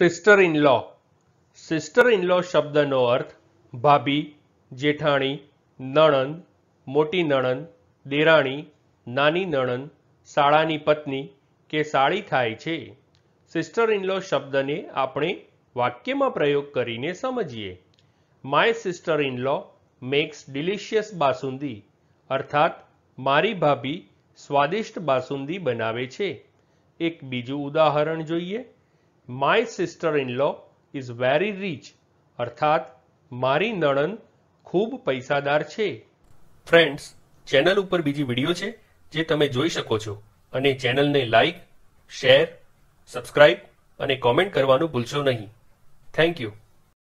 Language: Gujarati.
sister in law sister in law શબ્દનો અર્થ ભાભી જેઠાણી નણંદ મોટી નણંદ દેરાણી નાની નણંદ શાળાની પત્ની કે સાળી થાય છે સિસ્ટર ઇન લો શબ્દને આપણે વાક્યમાં પ્રયોગ કરીને સમજીએ my sister in law makes delicious basundi અર્થાત મારી ભાભી સ્વાદિષ્ટ બાસુંદી બનાવે છે એક બીજું ઉદાહરણ જોઈએ my sister in law is very rich અર્થાત મારી નણન ખૂબ પૈસાદાર છે ફ્રેન્ડ્સ ચેનલ ઉપર બીજી વિડીયો છે જે તમે જોઈ શકો છો અને ચેનલને લાઈક શેર સબસ્ક્રાઈબ અને કોમેન્ટ કરવાનું ભૂલશો નહીં થેન્ક યુ